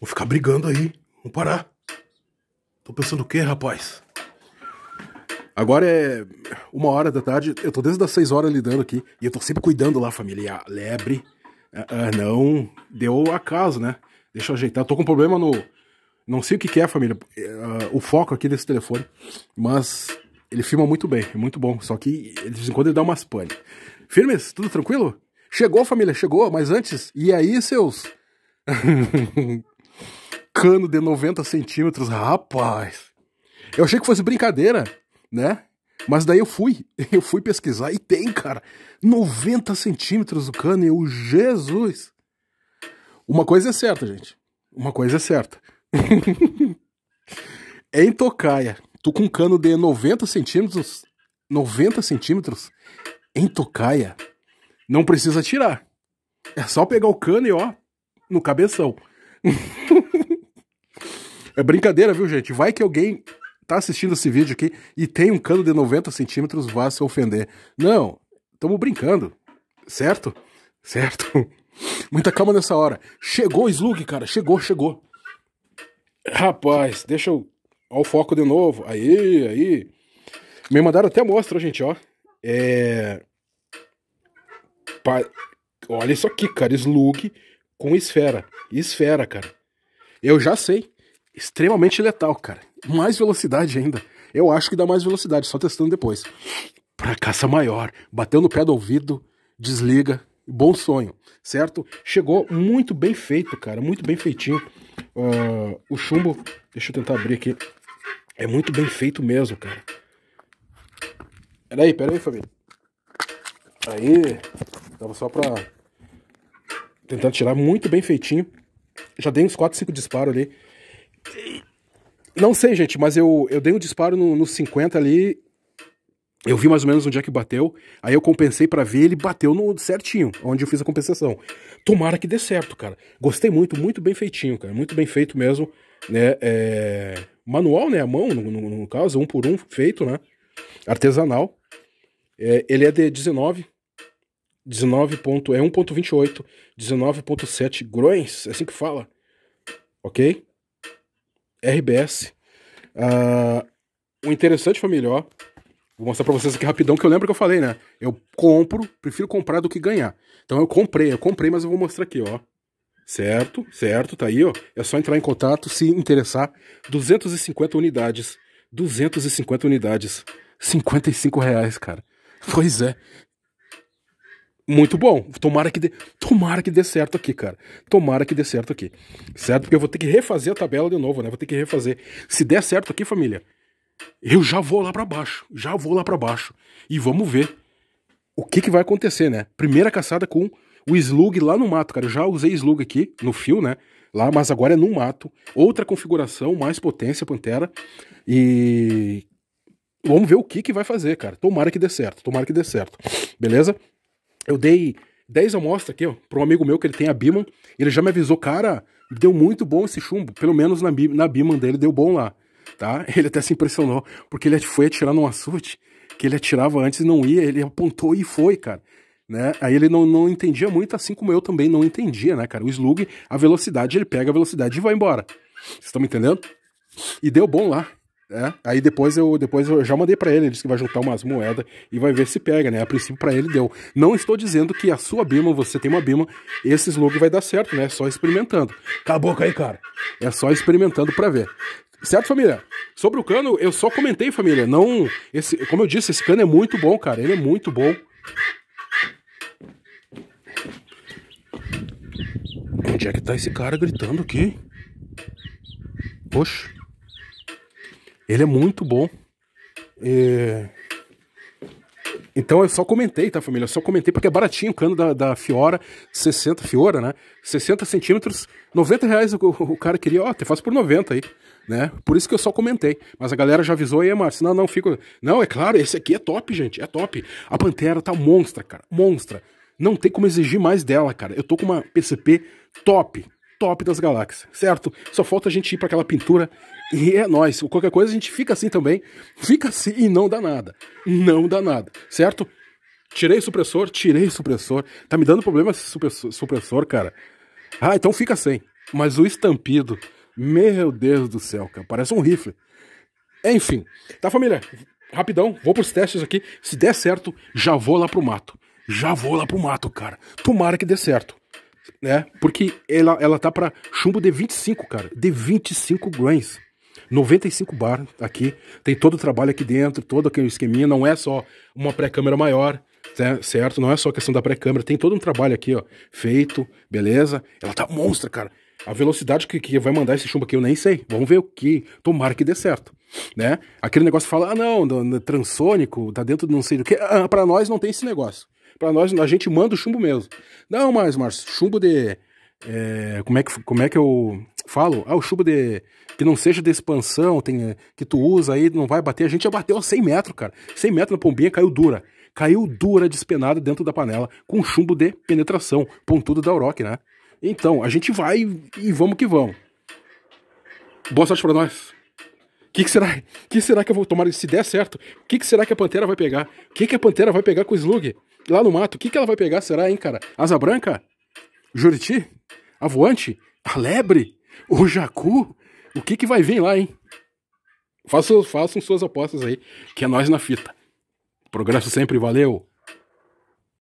Vou ficar brigando aí. Vamos parar. Tô pensando o quê, rapaz? Agora é uma hora da tarde. Eu tô desde as seis horas lidando aqui. E eu tô sempre cuidando lá, família. A lebre. Ah, ah, não. Deu acaso, né? Deixa eu ajeitar. Tô com problema no. Não sei o que, que é, família. Ah, o foco aqui desse telefone. Mas ele filma muito bem, é muito bom. Só que de vez em quando ele dá umas pane. Firmes, tudo tranquilo? Chegou, família, chegou, mas antes, e aí, seus? cano de 90 centímetros, rapaz. Eu achei que fosse brincadeira, né? Mas daí eu fui, eu fui pesquisar e tem, cara, 90 centímetros o cano e o Jesus. Uma coisa é certa, gente, uma coisa é certa. em Tocaia, tu com um cano de 90 centímetros, 90 centímetros, em Tocaia, não precisa tirar. É só pegar o cano e ó, no cabeção. É brincadeira, viu, gente? Vai que alguém tá assistindo esse vídeo aqui e tem um cano de 90 centímetros, vá se ofender. Não, estamos brincando, certo? Certo? Muita calma nessa hora. Chegou o slug, cara, chegou, chegou. Rapaz, deixa eu. Ó, o foco de novo. Aí, aí. Me mandaram até mostra, gente, ó. É. Pa... Olha isso aqui, cara. Slug com esfera. Esfera, cara. Eu já sei extremamente letal, cara. Mais velocidade ainda. Eu acho que dá mais velocidade, só testando depois. Pra caça maior. Bateu no pé do ouvido, desliga. Bom sonho, certo? Chegou muito bem feito, cara. Muito bem feitinho. Uh, o chumbo, deixa eu tentar abrir aqui. É muito bem feito mesmo, cara. Peraí, peraí, família. Aí, tava só pra tentar tirar. Muito bem feitinho. Já dei uns 4, 5 disparos ali. Não sei, gente, mas eu, eu dei um disparo nos no 50 ali. Eu vi mais ou menos onde é que bateu. Aí eu compensei para ver, ele bateu no certinho, onde eu fiz a compensação. Tomara que dê certo, cara. Gostei muito, muito bem feitinho, cara. Muito bem feito mesmo. Né? É... Manual, né? A mão, no, no, no, caso, um por um feito, né? Artesanal. É, ele é de 19. 19 ponto, é 1.28, 19.7 grões, é assim que fala, ok? RBS. Uh, ah, interessante família, ó. Vou mostrar pra vocês aqui rapidão, que eu lembro que eu falei, né? Eu compro, prefiro comprar do que ganhar. Então eu comprei, eu comprei, mas eu vou mostrar aqui, ó. Certo, certo, tá aí, ó. É só entrar em contato se interessar. 250 unidades. 250 unidades. 55 reais, cara. Pois é. Muito bom. Tomara que, dê, tomara que dê certo aqui, cara. Tomara que dê certo aqui. Certo? Porque eu vou ter que refazer a tabela de novo, né? Vou ter que refazer. Se der certo aqui, família, eu já vou lá para baixo. Já vou lá para baixo. E vamos ver o que, que vai acontecer, né? Primeira caçada com o slug lá no mato, cara. Eu já usei slug aqui no fio, né? Lá, mas agora é no mato. Outra configuração, mais potência, Pantera. E vamos ver o que, que vai fazer, cara. Tomara que dê certo. Tomara que dê certo. Beleza? Eu dei 10 amostras aqui, ó, para um amigo meu que ele tem a Biman. Ele já me avisou, cara, deu muito bom esse chumbo. Pelo menos na, na Biman dele deu bom lá, tá? Ele até se impressionou, porque ele foi atirar num açude que ele atirava antes e não ia. Ele apontou e foi, cara. Né? Aí ele não, não entendia muito, assim como eu também não entendia, né, cara? O slug, a velocidade, ele pega a velocidade e vai embora. Vocês estão me entendendo? E deu bom lá. É, aí depois eu, depois eu já mandei para ele, ele disse que vai juntar umas moedas e vai ver se pega, né? A princípio para ele deu. Não estou dizendo que a sua bima, você tem uma bima, esse slogan vai dar certo, né? É só experimentando. Acabou aí, cara. É só experimentando para ver. Certo, família? Sobre o cano, eu só comentei, família. Não, esse, como eu disse, esse cano é muito bom, cara. Ele é muito bom. Onde é que tá esse cara gritando aqui? Poxa. Ele é muito bom. É... Então eu só comentei, tá, família? Eu só comentei porque é baratinho o cano da, da Fiora, 60, Fiora, né? 60 centímetros, 90 reais o, o cara queria, ó, até te faz por 90 aí, né? Por isso que eu só comentei. Mas a galera já avisou aí, Márcio, não, não, fico. Não, é claro, esse aqui é top, gente, é top. A Pantera tá monstra, cara, monstra. Não tem como exigir mais dela, cara. Eu tô com uma PCP top, top das galáxias, certo? Só falta a gente ir para aquela pintura e é nós. Qualquer coisa a gente fica assim também, fica assim e não dá nada, não dá nada, certo? Tirei o supressor, tirei o supressor. Tá me dando problema esse supressor, supressor cara. Ah, então fica sem. Mas o estampido, meu Deus do céu, cara, parece um rifle. Enfim, tá família? Rapidão, vou pros testes aqui. Se der certo, já vou lá pro mato. Já vou lá pro mato, cara. Tomara que dê certo né? Porque ela, ela tá para chumbo de 25, cara, de 25 grains. 95 bar aqui, tem todo o trabalho aqui dentro, todo aquele esqueminha, não é só uma pré-câmera maior, né? certo? Não é só questão da pré-câmera, tem todo um trabalho aqui, ó, feito, beleza? Ela tá monstra, cara. A velocidade que, que vai mandar esse chumbo aqui, eu nem sei. Vamos ver o que. Tomara que dê certo. Né? Aquele negócio fala, ah, não, transônico, tá dentro de não sei do que. Ah, pra nós não tem esse negócio. Para nós, a gente manda o chumbo mesmo. Não, mas, Márcio, chumbo de. É, como, é que, como é que eu falo? Ah, o chumbo de. Que não seja de expansão, tem, é, que tu usa aí, não vai bater. A gente já bateu a 100 metros, cara. 100 metros na pombinha caiu dura. Caiu dura, despenada dentro da panela, com chumbo de penetração, pontudo da Oroc, né? Então, a gente vai e vamos que vamos. Boa sorte para nós que, que será? que será que eu vou tomar? Se der certo, o que, que será que a Pantera vai pegar? O que, que a Pantera vai pegar com o Slug? Lá no mato, o que, que ela vai pegar, será, hein, cara? Asa Branca? Juriti? A Voante? A Lebre? O Jacu? O que, que vai vir lá, hein? Façam, façam suas apostas aí, que é nós na fita. Progresso sempre, valeu!